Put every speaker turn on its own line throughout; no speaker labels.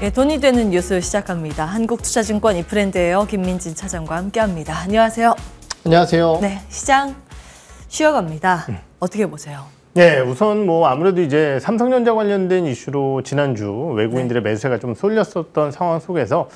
예, 돈이 되는 뉴스 시작합니다. 한국투자증권 이프랜드에요 김민진 차장과 함께합니다. 안녕하세요.
안녕하세요. 네,
시장 쉬어갑니다. 음. 어떻게 보세요?
네, 우선 뭐 아무래도 이제 삼성전자 관련된 이슈로 지난주 외국인들의 네. 매수세가 좀 쏠렸었던 상황 속에서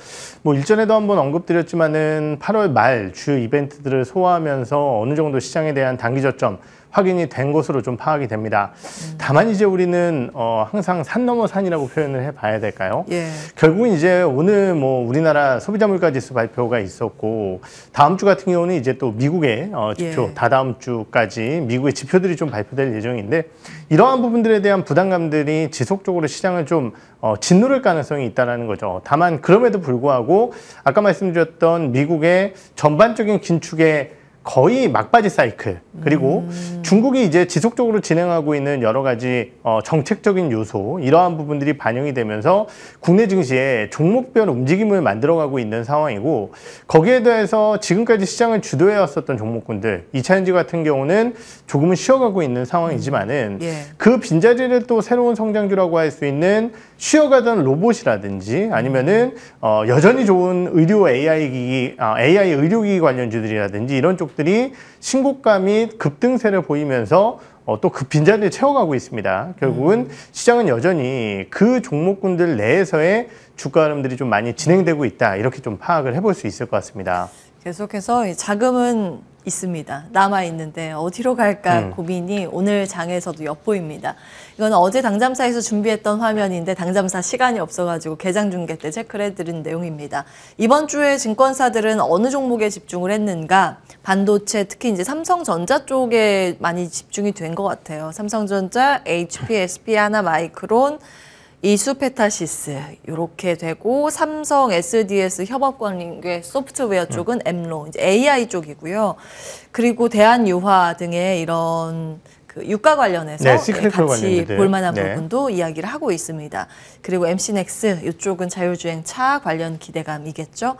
뭐 일전에도 한번 언급드렸지만은 8월 말 주요 이벤트들을 소화하면서 어느 정도 시장에 대한 단기 저점 확인이 된 것으로 좀 파악이 됩니다. 음. 다만 이제 우리는 어, 항상 산 넘어 산이라고 표현을 해봐야 될까요? 예. 결국은 이제 오늘 뭐 우리나라 소비자 물가지수 발표가 있었고 다음 주 같은 경우는 이제 또 미국의 어, 지표 예. 다다음 주까지 미국의 지표들이 좀 발표될 예정인데 이러한 부분들에 대한 부담감들이 지속적으로 시장을 좀 어, 짓누를 가능성이 있다라는 거죠. 다만 그럼에도 불구하고 아까 말씀드렸던 미국의 전반적인 긴축에 거의 막바지 사이클 그리고 음. 중국이 이제 지속적으로 진행하고 있는 여러 가지 어, 정책적인 요소 이러한 부분들이 반영이 되면서 국내 증시에 종목별 움직임을 만들어가고 있는 상황이고 거기에 대해서 지금까지 시장을 주도해 왔었던 종목군들 이차전지 같은 경우는 조금은 쉬어가고 있는 상황이지만은 음. 예. 그 빈자리를 또 새로운 성장주라고 할 수 있는 쉬어가던 로봇이라든지 아니면은 음. 어, 여전히 좋은 의료 AI 기기 아, 어, AI 의료기기 관련주들이라든지 이런 쪽 기업들이 신고가 및 급등세를 보이면서 어, 또그 빈자리를 채워가고 있습니다. 결국은 음. 시장은 여전히 그 종목군들 내에서의 주가 흐름들이 좀 많이 진행되고 있다. 이렇게 좀 파악을 해 볼 수 있을 것 같습니다.
계속해서 자금은 있습니다. 남아 있는데 어디로 갈까 음. 고민이 오늘 장에서도 엿보입니다. 이건 어제 당잠사에서 준비했던 화면인데 당잠사 시간이 없어가지고 개장 중계 때 체크를 해드린 내용입니다. 이번 주에 증권사들은 어느 종목에 집중을 했는가? 반도체 특히 이제 삼성전자 쪽에 많이 집중이 된 것 같아요. 삼성전자, HP, SB 하나, 마이크론. 이수페타시스 이렇게 되고 삼성 SDS 협업관계 소프트웨어 음. 쪽은 엠로 이제 AI 쪽이고요. 그리고 대한유화 등의 이런 그 유가 관련해서 네, 같이 볼만한 네. 부분도 이야기를 하고 있습니다. 그리고 MC넥스 이쪽은 자율주행 차 관련 기대감이겠죠.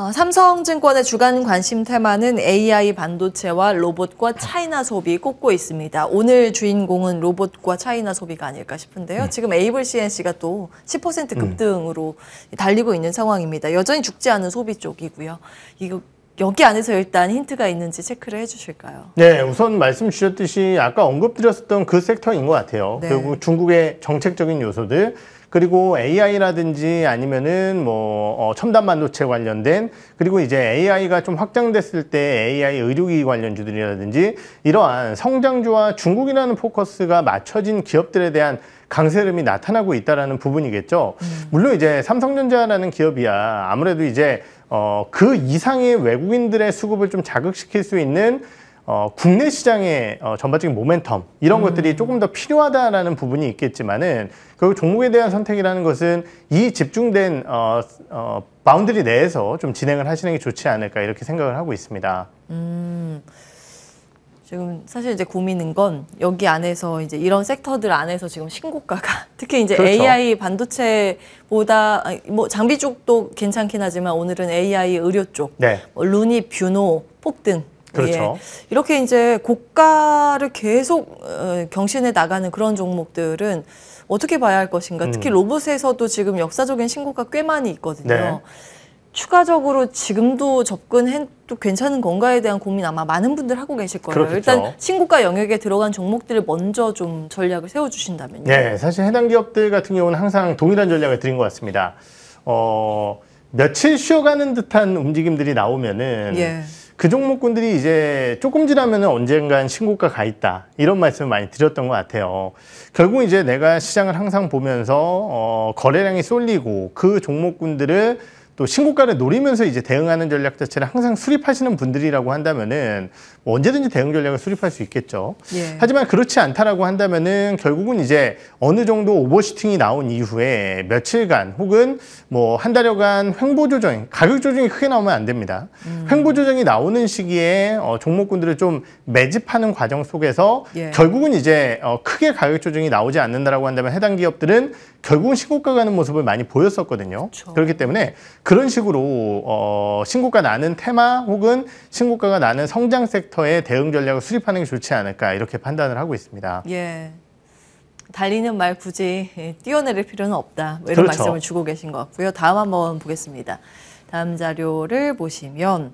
어, 삼성증권의 주간 관심 테마는 AI 반도체와 로봇과 차이나 소비 꼽고 있습니다. 오늘 주인공은 로봇과 차이나 소비가 아닐까 싶은데요. 음. 지금 에이블 CNC가 또 10% 음. 급등으로 음. 달리고 있는 상황입니다. 여전히 죽지 않은 소비 쪽이고요. 이거 여기 안에서 일단 힌트가 있는지 체크를 해주실까요?
네, 우선 말씀 주셨듯이 아까 언급드렸었던 그 섹터인 것 같아요. 네. 그리고 중국의 정책적인 요소들, 그리고 AI라든지 아니면은 뭐 어, 첨단 반도체 관련된 그리고 이제 AI가 좀 확장됐을 때 AI 의료기 관련주들이라든지 이러한 성장주와 중국이라는 포커스가 맞춰진 기업들에 대한 강세름이 나타나고 있다라는 부분이겠죠. 음. 물론 이제 삼성전자라는 기업이야 아무래도 이제 어, 그 이상의 외국인들의 수급을 좀 자극시킬 수 있는 어, 국내 시장의 어, 전반적인 모멘텀 이런 음. 것들이 조금 더 필요하다라는 부분이 있겠지만은 그 종목에 대한 선택이라는 것은 이 집중된 어, 어, 바운드리 내에서 좀 진행을 하시는 게 좋지 않을까 이렇게 생각을 하고 있습니다.
음. 지금 사실 이제 고민인 건 여기 안에서 이제 이런 섹터들 안에서 지금 신고가가 특히 이제 그렇죠. AI 반도체보다 뭐 장비 쪽도 괜찮긴 하지만 오늘은 AI 의료 쪽, 네. 뭐 루니, 뷰노, 폭등 그렇죠. 예. 이렇게 이제 고가를 계속 어, 경신해 나가는 그런 종목들은 어떻게 봐야 할 것인가. 음. 특히 로봇에서도 지금 역사적인 신고가 꽤 많이 있거든요. 네. 추가적으로 지금도 접근해도 괜찮은 건가에 대한 고민 아마 많은 분들 하고 계실 거예요. 그렇겠죠. 일단 신고가 영역에 들어간 종목들을 먼저 좀 전략을 세워주신다면요. 네,
사실 해당 기업들 같은 경우는 항상 동일한 전략을 드린 것 같습니다. 어, 며칠 쉬어가는 듯한 움직임들이 나오면은 예. 그 종목군들이 이제 조금 지나면 언젠간 신고가 가 있다 이런 말씀을 많이 드렸던 것 같아요 결국 이제 내가 시장을 항상 보면서 어, 거래량이 쏠리고 그 종목군들을 또 신고가를 노리면서 이제 대응하는 전략 자체를 항상 수립하시는 분들이라고 한다면은 뭐 언제든지 대응 전략을 수립할 수 있겠죠. 예. 하지만 그렇지 않다라고 한다면은 결국은 이제 어느 정도 오버시팅이 나온 이후에 며칠간 혹은 뭐 한 달여간 횡보 조정, 가격 조정이 크게 나오면 안 됩니다. 음. 횡보 조정이 나오는 시기에 어, 종목군들을 좀 매집하는 과정 속에서 예. 결국은 이제 어, 크게 가격 조정이 나오지 않는다라고 한다면 해당 기업들은 결국은 신고가 가는 모습을 많이 보였었거든요. 그렇 그렇기 때문에 그런 식으로 어, 신고가 나는 테마 혹은 신고가가 나는 성장 섹터 섹터에 대응 전략을 수립하는 게 좋지 않을까 이렇게 판단을 하고 있습니다.
예. 달리는 말 굳이 예, 뛰어내릴 필요는 없다. 뭐 이런 그렇죠. 말씀을 주고 계신 것 같고요. 다음 한번 보겠습니다. 다음 자료를 보시면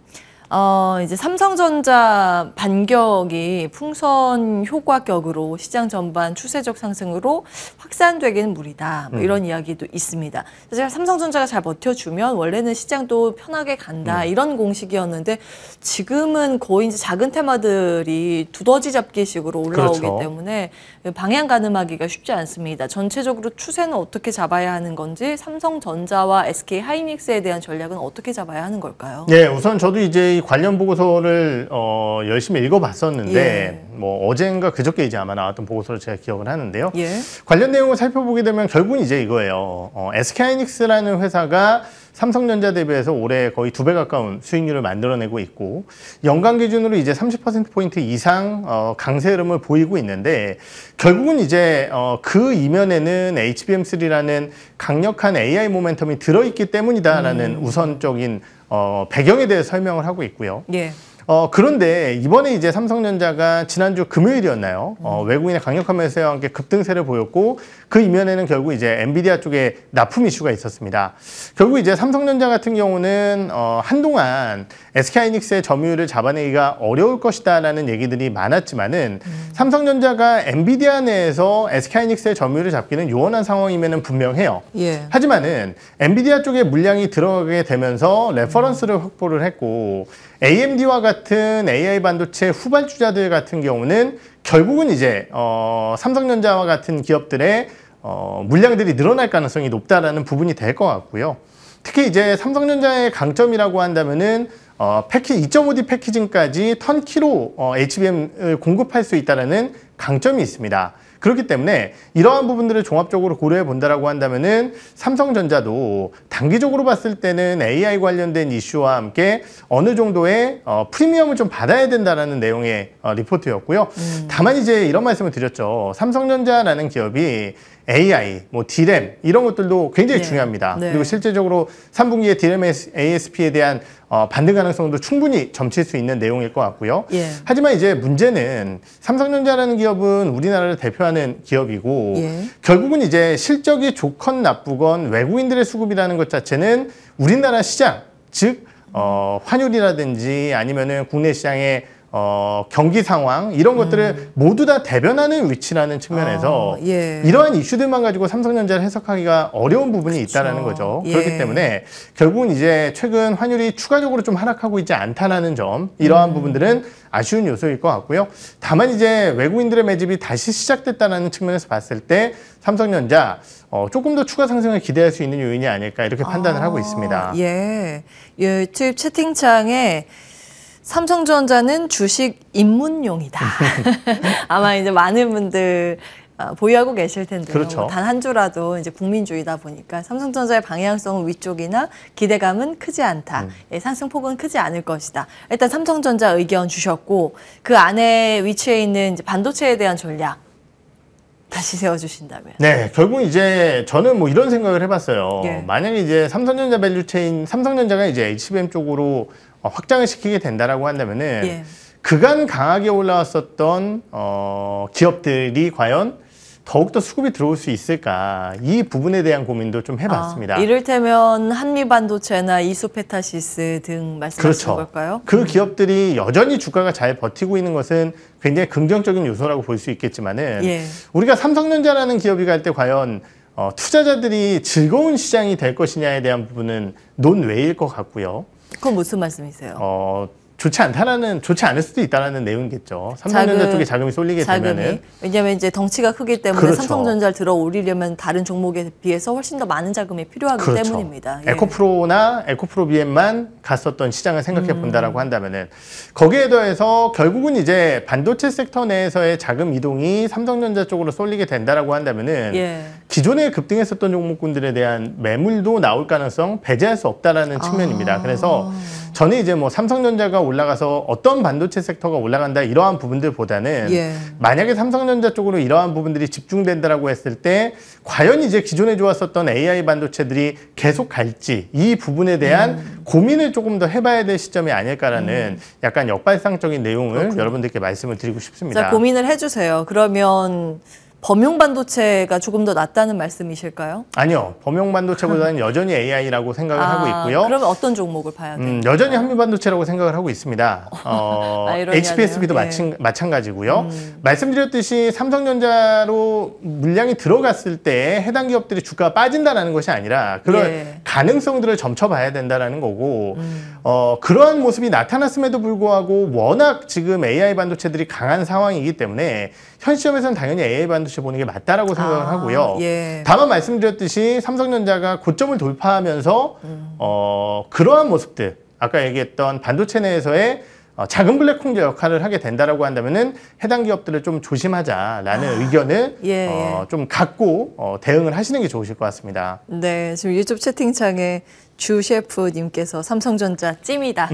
어, 이제 삼성전자 반격이 풍선 효과격으로 시장 전반 추세적 상승으로 확산되기는 무리다. 뭐 이런 음. 이야기도 있습니다. 사실 삼성전자가 잘 버텨주면 원래는 시장도 편하게 간다. 음. 이런 공식이었는데 지금은 거의 이제 작은 테마들이 두더지 잡기식으로 올라오기 그렇죠. 때문에 방향 가늠하기가 쉽지 않습니다. 전체적으로 추세는 어떻게 잡아야 하는 건지 삼성전자와 SK 하이닉스에 대한 전략은 어떻게 잡아야 하는 걸까요?
예, 우선 저도 이제 이 관련 보고서를 어, 열심히 읽어봤었는데 예. 뭐 어젠가 그저께 이제 아마 나왔던 보고서를 제가 기억을 하는데요. 예. 관련 내용을 살펴보게 되면 결국은 이제 이거예요. 어, SK하이닉스라는 회사가 삼성전자 대비해서 올해 거의 두 배 가까운 수익률을 만들어내고 있고 연간 기준으로 이제 30%포인트 이상 어, 강세 흐름을 보이고 있는데 결국은 이제 어, 그 이면에는 HBM3라는 강력한 AI 모멘텀이 들어있기 때문이다라는 음. 우선적인 어, 배경에 대해 설명을 하고 있고요. 예. 어, 그런데 이번에 이제 삼성전자가 지난주 금요일이었나요? 어, 외국인의 강력한 매수와 함께 급등세를 보였고 그 이면에는 결국 이제 엔비디아 쪽에 납품 이슈가 있었습니다. 결국 이제 삼성전자 같은 경우는 어, 한동안 SK하이닉스의 점유율을 잡아내기가 어려울 것이다라는 얘기들이 많았지만은 음. 삼성전자가 엔비디아 내에서 SK하이닉스의 점유율을 잡기는 요원한 상황이면은 분명해요. 예. 하지만은 엔비디아 쪽에 물량이 들어가게 되면서 레퍼런스를 확보를 했고 AMD와 같은 AI 반도체 후발주자들 같은 경우는 결국은 이제 어, 삼성전자와 같은 기업들의 어, 물량들이 늘어날 가능성이 높다라는 부분이 될 것 같고요. 특히 이제 삼성전자의 강점이라고 한다면은 어, 패키 2.5D 패키징까지 턴키로 어, HBM을 공급할 수 있다는 강점이 있습니다. 그렇기 때문에 이러한 부분들을 종합적으로 고려해 본다라고 한다면은 삼성전자도 단기적으로 봤을 때는 AI 관련된 이슈와 함께 어느 정도의 어, 프리미엄을 좀 받아야 된다라는 내용의 어, 리포트였고요. 음. 다만 이제 이런 말씀을 드렸죠. 삼성전자라는 기업이 AI, 뭐 D램 이런 것들도 굉장히 네. 중요합니다. 네. 그리고 실제적으로 3분기에 D램 ASP에 대한 어, 반등 가능성도 충분히 점칠 수 있는 내용일 것 같고요. 예. 하지만 이제 문제는 삼성전자라는 기업은 우리나라를 대표하는 기업이고 예. 결국은 이제 실적이 좋건 나쁘건 외국인들의 수급이라는 것 자체는 우리나라 시장 즉 어, 환율이라든지 아니면은 국내 시장의 어, 경기 상황 이런 음. 것들을 모두 다 대변하는 위치라는 측면에서 아, 예. 이러한 이슈들만 가지고 삼성전자를 해석하기가 어려운 부분이 그쵸. 있다라는 거죠. 예. 그렇기 때문에 결국은 이제 최근 환율이 추가적으로 좀 하락하고 있지 않다라는 점 이러한 음. 부분들은 아쉬운 요소일 것 같고요. 다만 이제 외국인들의 매집이 다시 시작됐다는 측면에서 봤을 때 삼성전자 어, 조금 더 추가 상승을 기대할 수 있는 요인이 아닐까 이렇게 판단을 아, 하고 있습니다.
예, 유튜브 예, 채팅창에 삼성전자는 주식 입문용이다. 아마 이제 많은 분들 어, 보유하고 계실 텐데요. 그렇죠. 단한 주라도 이제 국민주의다 보니까 삼성전자의 방향성은 위쪽이나 기대감은 크지 않다. 음. 예, 상승폭은 크지 않을 것이다. 일단 삼성전자 의견 주셨고 그 안에 위치해 있는 반도체에 대한 전략 다시 세워주신다면?
네, 결국 이제 저는 뭐 이런 생각을 해봤어요. 예. 만약에 이제 삼성전자 밸류체인, 삼성전자가 이제 HBM 쪽으로 어, 확장을 시키게 된다라고 한다면은 예. 그간 강하게 올라왔었던 어, 기업들이 과연 더욱더 수급이 들어올 수 있을까 이 부분에 대한 고민도 좀 해봤습니다. 아,
이를테면 한미반도체나 이소페타시스 등말씀하시 그렇죠. 걸까요?
그 음. 기업들이 여전히 주가가 잘 버티고 있는 것은 굉장히 긍정적인 요소라고 볼 수 있겠지만은 예. 우리가 삼성전자라는 기업이 갈 때 과연 어, 투자자들이 즐거운 시장이 될 것이냐에 대한 부분은 논외일 것 같고요.
그건 무슨 말씀이세요?
어, 좋지 않다라는 좋지 않을 수도 있다라는 내용이겠죠. 삼성전자 쪽에 자금이 쏠리게 자금이. 되면은
왜냐하면 이제 덩치가 크기 때문에 그렇죠. 삼성전자를 들어올리려면 다른 종목에 비해서 훨씬 더 많은 자금이 필요하기 그렇죠. 때문입니다. 예.
에코프로나 에코프로비엠만 갔었던 시장을 생각해 음. 본다라고 한다면은 거기에 더해서 결국은 이제 반도체 섹터 내에서의 자금 이동이 삼성전자 쪽으로 쏠리게 된다라고 한다면은 예. 기존에 급등했었던 종목군들에 대한 매물도 나올 가능성 배제할 수 없다라는 측면입니다. 아. 그래서 저는 이제 뭐 삼성전자가 올라가서 어떤 반도체 섹터가 올라간다 이러한 부분들보다는 예. 만약에 삼성전자 쪽으로 이러한 부분들이 집중된다라고 했을 때 과연 이제 기존에 좋았었던 AI 반도체들이 계속 갈지 이 부분에 대한 음. 고민을 조금 더 해봐야 될 시점이 아닐까라는 음. 약간 역발상적인 내용을 그렇군요. 여러분들께 말씀을 드리고 싶습니다. 자,
고민을 해주세요. 그러면 범용 반도체가 조금 더 낫다는 말씀이실까요?
아니요. 범용 반도체보다는 여전히 AI라고 생각을 아, 하고 있고요. 그러면
어떤 종목을 봐야 돼요?
음, 여전히 한미 반도체라고 생각을 하고 있습니다. 어, 아, HPSB도 네. 마친, 마찬가지고요. 음. 말씀드렸듯이 삼성전자로 물량이 들어갔을 때 해당 기업들이 주가가 빠진다는 것이 아니라 그런 예. 가능성들을 점쳐봐야 된다는 거고 음. 어, 그러한 모습이 나타났음에도 불구하고 워낙 지금 AI 반도체들이 강한 상황이기 때문에 현 시점에서는 당연히 AA 반도체 보는 게 맞다라고 생각을 아, 하고요. 예. 다만 말씀드렸듯이 삼성전자가 고점을 돌파하면서 음. 어, 그러한 모습들 아까 얘기했던 반도체 내에서의 어, 작은 블랙홍제 역할을 하게 된다라고 한다면은 해당 기업들을 좀 조심하자라는 아, 의견을 예, 어, 예. 좀 갖고 어, 대응을 하시는 게 좋으실 것 같습니다.
네, 지금 유튜브 채팅창에 주 셰프님께서 삼성전자 찜이다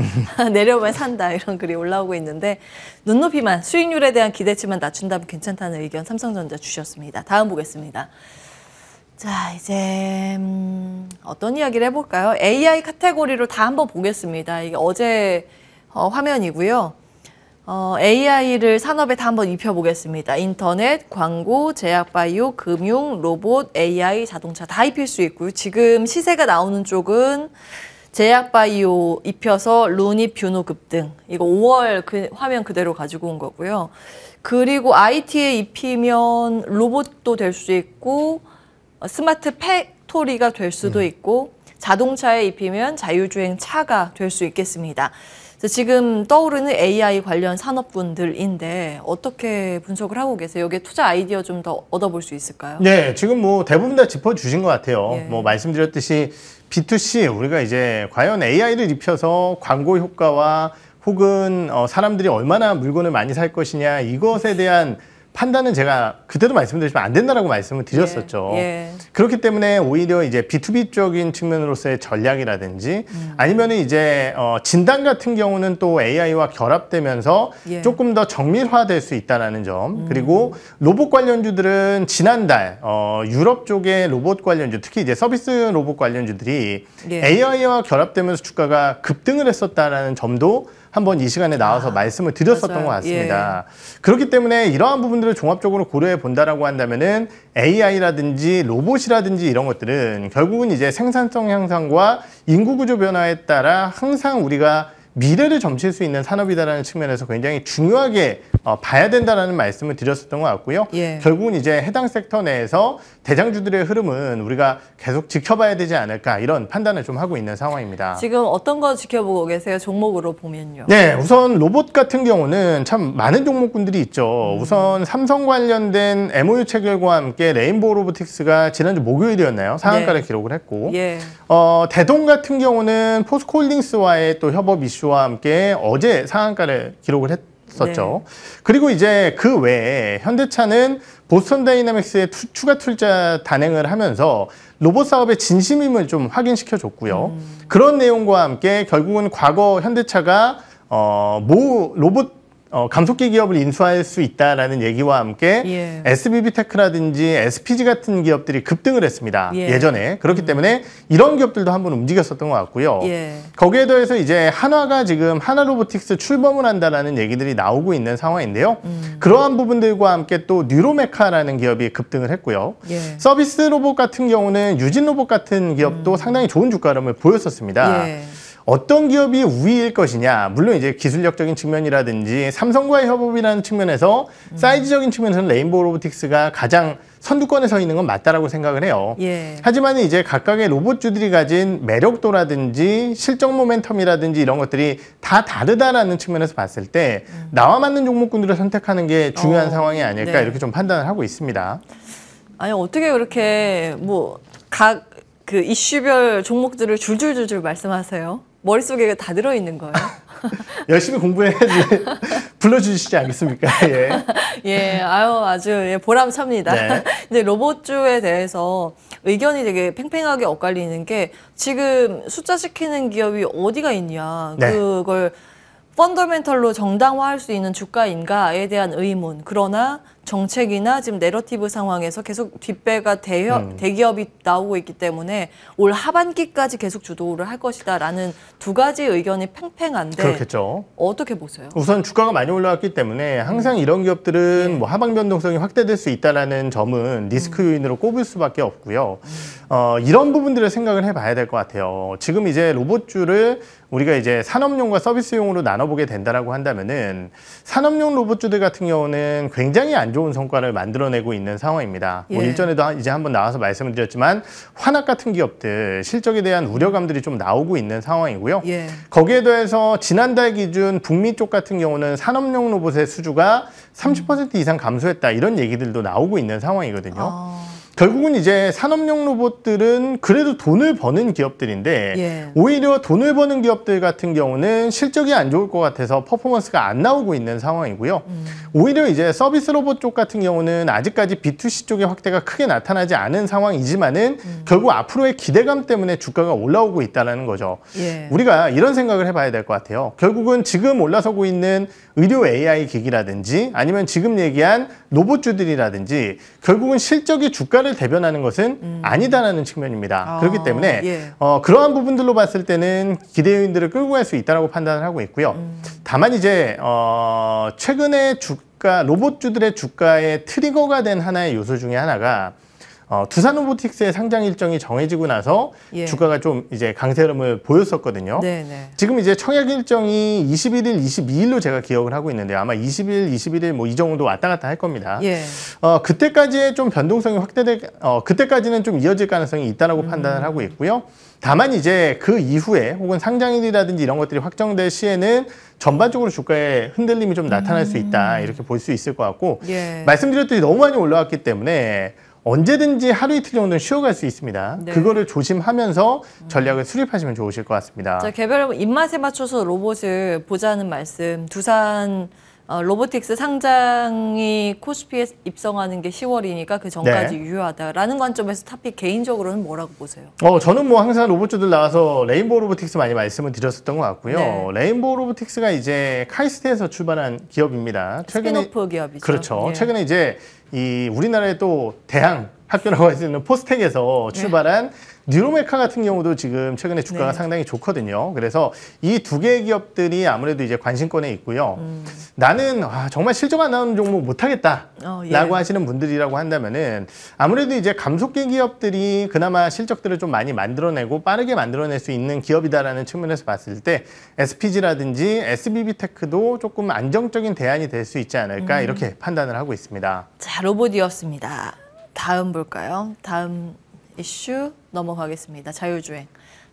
내려면 산다 이런 글이 올라오고 있는데 눈높이만 수익률에 대한 기대치만 낮춘다면 괜찮다는 의견 삼성전자 주셨습니다. 다음 보겠습니다. 자 이제 음, 어떤 이야기를 해볼까요? AI 카테고리로 다 한번 보겠습니다. 이게 어제 어, 화면이고요. 어, AI를 산업에 다 한번 입혀보겠습니다. 인터넷, 광고, 제약바이오, 금융, 로봇, AI, 자동차 다 입힐 수 있고요. 지금 시세가 나오는 쪽은 제약바이오 입혀서 루니, 뷰노 급등 이거 5월 그 화면 그대로 가지고 온 거고요. 그리고 IT에 입히면 로봇도 될 수 있고 어, 스마트 팩토리가 될 수도 음. 있고 자동차에 입히면 자율주행 차가 될 수 있겠습니다. 지금 떠오르는 AI 관련 산업분들인데 어떻게 분석을 하고 계세요? 여기에 투자 아이디어 좀 더 얻어볼 수 있을까요? 네,
지금 뭐 대부분 다 짚어주신 것 같아요. 예. 뭐 말씀드렸듯이 B2C 우리가 이제 과연 AI를 입혀서 광고 효과와 혹은 어, 사람들이 얼마나 물건을 많이 살 것이냐 이것에 대한 판단은 제가 그때도 말씀드리지만 안 된다라고 말씀을 드렸었죠. 예, 예. 그렇기 때문에 오히려 이제 b 2 b 쪽인 측면으로서의 전략이라든지 음. 아니면은 이제 어, 진단 같은 경우는 또 AI와 결합되면서 예. 조금 더 정밀화될 수 있다라는 점. 음. 그리고 로봇 관련주들은 지난달 어, 유럽 쪽의 로봇 관련주 특히 이제 서비스 로봇 관련주들이 예. AI와 결합되면서 주가가 급등을 했었다라는 점도 한번 이 시간에 나와서 아, 말씀을 드렸었던 맞아요. 것 예. 같습니다. 예. 그렇기 때문에 이러한 부분들을 종합적으로 고려해 본다라고 한다면은 AI라든지 로봇이라든지 이런 것들은 결국은 이제 생산성 향상과 인구 구조 변화에 따라 항상 우리가 미래를 점칠 수 있는 산업이다라는 측면에서 굉장히 중요하게 어, 봐야 된다는 말씀을 드렸었던 것 같고요. 예. 결국은 이제 해당 섹터 내에서 대장주들의 흐름은 우리가 계속 지켜봐야 되지 않을까 이런 판단을 좀 하고 있는 상황입니다.
지금 어떤 거 지켜보고 계세요? 종목으로 보면요. 네,
우선 로봇 같은 경우는 참 많은 종목군들이 있죠. 음. 우선 삼성 관련된 MOU 체결과 함께 레인보우 로보틱스가 지난주 목요일이었나요? 상한가를 예. 기록을 했고 예. 어, 대동 같은 경우는 포스코홀딩스와의 또 협업 이슈와 함께 어제 상한가를 기록을 했 썼죠 네. 그리고 이제 그 외에 현대차는 보스턴 다이나믹스의 투, 추가 투자 단행을 하면서 로봇 사업의 진심임을 좀 확인시켜 줬고요. 음. 그런 내용과 함께 결국은 과거 현대차가 어, 모 로봇 어, 감속기 기업을 인수할 수 있다라는 얘기와 함께 예. SBB테크라든지 SPG 같은 기업들이 급등을 했습니다. 예. 전에 그렇기 음. 때문에 이런 기업들도 한번 움직였었던 것 같고요. 예. 거기에 더해서 이제 한화가 지금 하나로보틱스 출범을 한다라는 얘기들이 나오고 있는 상황인데요. 음. 그러한 부분들과 함께 또 뉴로메카라는 기업이 급등을 했고요. 예. 서비스 로봇 같은 경우는 유진 로봇 같은 기업도 음. 상당히 좋은 주가름을 보였었습니다. 예. 어떤 기업이 우위일 것이냐 물론 이제 기술력적인 측면이라든지 삼성과의 협업이라는 측면에서 음. 사이즈적인 측면에서는 레인보우 로보틱스가 가장 선두권에 서 있는 건 맞다라고 생각을 해요. 예. 하지만 이제 각각의 로봇주들이 가진 매력도라든지 실적 모멘텀이라든지 이런 것들이 다 다르다라는 측면에서 봤을 때 음. 나와 맞는 종목군들을 선택하는 게 중요한 어, 상황이 아닐까 네. 이렇게 좀 판단을 하고 있습니다.
아니 어떻게 그렇게 뭐 각 그 이슈별 종목들을 줄줄줄줄 말씀하세요? 머릿속에 다 들어있는 거예요.
열심히 공부해야지 불러주시지 않겠습니까? 예.
예, 아유, 아주 예, 보람찹니다. 네. 근데 로봇주에 대해서 의견이 되게 팽팽하게 엇갈리는 게 지금 숫자 시키는 기업이 어디가 있냐. 네. 그걸 펀더멘털로 정당화할 수 있는 주가인가에 대한 의문. 그러나 정책이나 지금 내러티브 상황에서 계속 뒷배가 대여, 음. 대기업이 나오고 있기 때문에 올 하반기까지 계속 주도를 할 것이다라는 두 가지 의견이 팽팽한데
그렇겠죠.
어떻게 보세요?
우선 주가가 많이 올라왔기 때문에 항상 음. 이런 기업들은 네. 뭐 하방 변동성이 확대될 수 있다라는 점은 리스크 음. 요인으로 꼽을 수밖에 없고요. 음. 어, 이런 부분들을 생각을 해봐야 될 것 같아요. 지금 이제 로봇주를 우리가 이제 산업용과 서비스용으로 나눠보게 된다라고 한다면은 산업용 로봇주들 같은 경우는 굉장히 안 좋은 좋은 성과를 만들어내고 있는 상황입니다. 뭐 예. 뭐 일전에도 이제 한번 나와서 말씀을 드렸지만 환학 같은 기업들 실적에 대한 우려감들이 좀 나오고 있는 상황이고요. 예. 거기에 더해서 지난달 기준 북미 쪽 같은 경우는 산업용 로봇의 수주가 30% 이상 감소했다 이런 얘기들도 나오고 있는 상황이거든요. 아... 결국은 이제 산업용 로봇들은 그래도 돈을 버는 기업들인데 예. 오히려 돈을 버는 기업들 같은 경우는 실적이 안 좋을 것 같아서 퍼포먼스가 안 나오고 있는 상황이고요. 음. 오히려 이제 서비스 로봇 쪽 같은 경우는 아직까지 B2C 쪽의 확대가 크게 나타나지 않은 상황이지만은 음. 결국 앞으로의 기대감 때문에 주가가 올라오고 있다는 거죠. 예. 우리가 이런 생각을 해봐야 될 것 같아요. 결국은 지금 올라서고 있는 의료 AI 기기라든지 아니면 지금 얘기한 로봇주들이라든지 결국은 실적이 주가를 대변하는 것은 음. 아니다라는 측면입니다. 아, 그렇기 때문에 예. 어, 그러한 부분들로 봤을 때는 기대 요인들을 끌고 갈 수 있다라고 판단을 하고 있고요. 음. 다만 이제 어, 최근에 주가 로봇주들의 주가의 트리거가 된 하나의 요소 중에 하나가 어, 두산 로보틱스의 상장 일정이 정해지고 나서 예. 주가가 좀 이제 강세름을 보였었거든요. 네네. 네. 지금 이제 청약 일정이 21일, 22일로 제가 기억을 하고 있는데 아마 20일, 21일 뭐 이 정도 왔다 갔다 할 겁니다. 예. 어, 그때까지의 좀 변동성이 확대될, 어, 그때까지는 좀 이어질 가능성이 있다라고 음. 판단을 하고 있고요. 다만 이제 그 이후에 혹은 상장일이라든지 이런 것들이 확정될 시에는 전반적으로 주가에 흔들림이 좀 나타날 음. 수 있다 음. 이렇게 볼 수 있을 것 같고 예. 말씀드렸듯이 너무 많이 올라왔기 때문에 언제든지 하루 이틀 정도는 쉬어갈 수 있습니다. 네. 그거를 조심하면서 전략을 수립하시면 좋으실 것 같습니다. 자,
개별 입맛에 맞춰서 로봇을 보자는 말씀. 두산 어, 로보틱스 상장이 코스피에 입성하는 게 10월이니까 그 전까지 네. 유효하다라는 관점에서 타피 개인적으로는 뭐라고 보세요?
어, 저는 뭐 항상 로봇주들 나와서 레인보우 로보틱스 많이 말씀을 드렸었던 것 같고요. 네. 레인보우 로보틱스가 이제 카이스트에서 출발한 기업입니다. 최근에 스피노프
기업이죠. 그렇죠. 예. 최근에
이제 이 우리나라에 또 대항 학교 라고 할 수 있는 포스텍에서 네. 출발한 네. 뉴로메카 같은 경우도 지금 최근에 주가가 네. 상당히 좋거든요. 그래서 이 두 개의 기업들이 아무래도 이제 관심권에 있고요. 음. 나는 아, 정말 실적 안 나오는 종목 못하겠다라고 어, 예. 하시는 분들이라고 한다면은 아무래도 이제 감속기 기업들이 그나마 실적들을 좀 많이 만들어내고 빠르게 만들어낼 수 있는 기업이다라는 측면에서 봤을 때 SPG라든지 SBB테크도 조금 안정적인 대안이 될 수 있지 않을까 음. 이렇게 판단을 하고 있습니다.
자 로봇이었습니다. 다음 볼까요? 다음 이슈 넘어가겠습니다. 자율주행.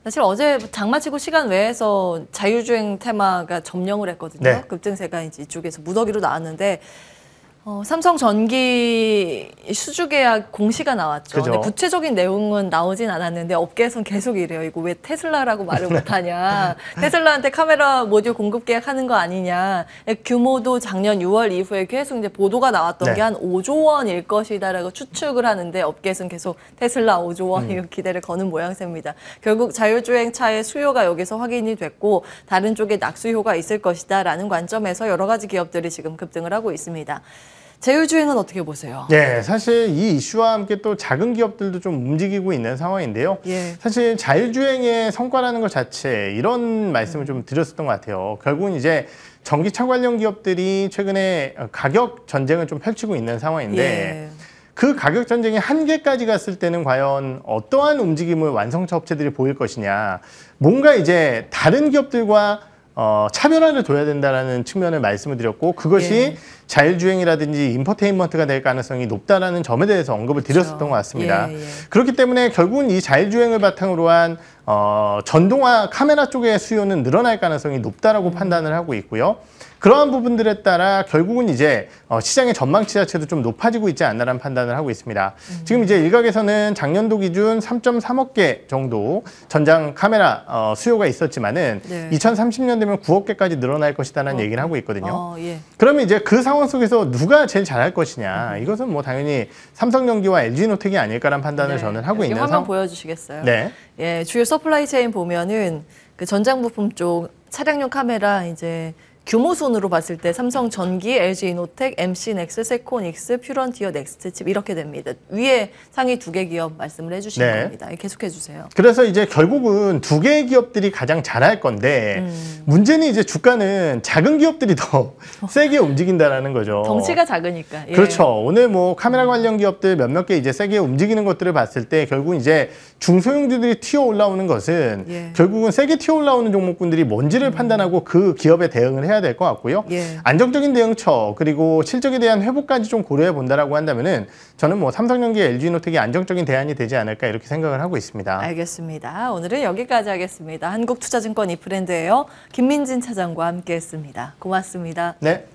사실 어제 장마치고 시간 외에서 자율주행 테마가 점령을 했거든요. 네. 급증세가 이제 이쪽에서 무더기로 나왔는데 어, 삼성전기 수주계약 공시가 나왔죠. 근데 구체적인 내용은 나오진 않았는데 업계에선 계속 이래요. 이거 왜 테슬라라고 말을 못하냐. 테슬라한테 카메라 모듈 공급 계약하는 거 아니냐. 규모도 작년 6월 이후에 계속 이제 보도가 나왔던 네. 게한 5조 원일 것이다라고 추측을 하는데 업계에선 계속 테슬라 5조 원 음. 이런 기대를 거는 모양새입니다. 결국 자율주행차의 수요가 여기서 확인이 됐고 다른 쪽에 낙수효가 있을 것이다라는 관점에서 여러 가지 기업들이 지금 급등을 하고 있습니다. 제휴주행은 어떻게 보세요?
네, 사실 이 이슈와 함께 또 작은 기업들도 좀 움직이고 있는 상황인데요. 예. 사실 자율주행의 성과라는 것 자체 이런 말씀을 좀 드렸었던 것 같아요. 결국은 이제 전기차 관련 기업들이 최근에 가격 전쟁을 좀 펼치고 있는 상황인데 예. 그 가격 전쟁이 한계까지 갔을 때는 과연 어떠한 움직임을 완성차 업체들이 보일 것이냐. 뭔가 이제 다른 기업들과 어, 차별화를 둬야 된다라는 측면을 말씀을 드렸고 그것이 예. 자율주행이라든지 인포테인먼트가 될 가능성이 높다는 점에 대해서 언급을 드렸었던 그렇죠. 것 같습니다. 예, 예. 그렇기 때문에 결국은 이 자율주행을 바탕으로 한 어, 전동화 카메라 쪽의 수요는 늘어날 가능성이 높다라고 판단을 하고 있고요. 그러한 부분들에 따라 결국은 이제 어, 시장의 전망치 자체도 좀 높아지고 있지 않나라는 판단을 하고 있습니다. 음. 지금 이제 일각에서는 작년도 기준 3.3억 개 정도 전장 카메라 어, 수요가 있었지만은 네. 2030년 되면 9억 개까지 늘어날 것이다라는 어. 얘기를 하고 있거든요. 어, 예. 그러면 이제 그 상황 속에서 누가 제일 잘할 것이냐 음. 이것은 뭐 당연히 삼성전기와 LG노텍이 아닐까라는 판단을 네. 저는 하고 있는 상황. 보여주시겠어요? 네.
예, 주요 서 서플라이 체인 보면은 그 전장 부품 쪽 차량용 카메라 이제 규모 순으로 봤을 때 삼성 전기, LG 이노텍, MC 넥스, 세코닉스, 퓨런티어 넥스트 칩 이렇게 됩니다. 위에 상위 두 개 기업 말씀을 해주신 네. 겁니다. 예, 계속해 주세요.
그래서 이제 결국은 두 개의 기업들이 가장 잘할 건데 음. 문제는 이제 주가는 작은 기업들이 더 어. 세게 움직인다라는 거죠. 덩치가
작으니까. 예. 그렇죠.
오늘 뭐 카메라 관련 기업들 몇몇 개 이제 세게 움직이는 것들을 봤을 때 결국 이제 중소형주들이 튀어 올라오는 것은 예. 결국은 세게 튀어 올라오는 종목군들이 뭔지를 음. 판단하고 그 기업에 대응을 해야 해야 될것 같고요. 예. 안정적인 대응처 그리고 실적에 대한 회복까지 좀 고려해 본다라고 한다면은 저는 뭐 삼성전기, LG노텍이 안정적인 대안이 되지 않을까 이렇게 생각을 하고 있습니다.
알겠습니다. 오늘은 여기까지 하겠습니다. 한국투자증권 이프랜드예요. 김민진 차장과 함께했습니다. 고맙습니다.
네.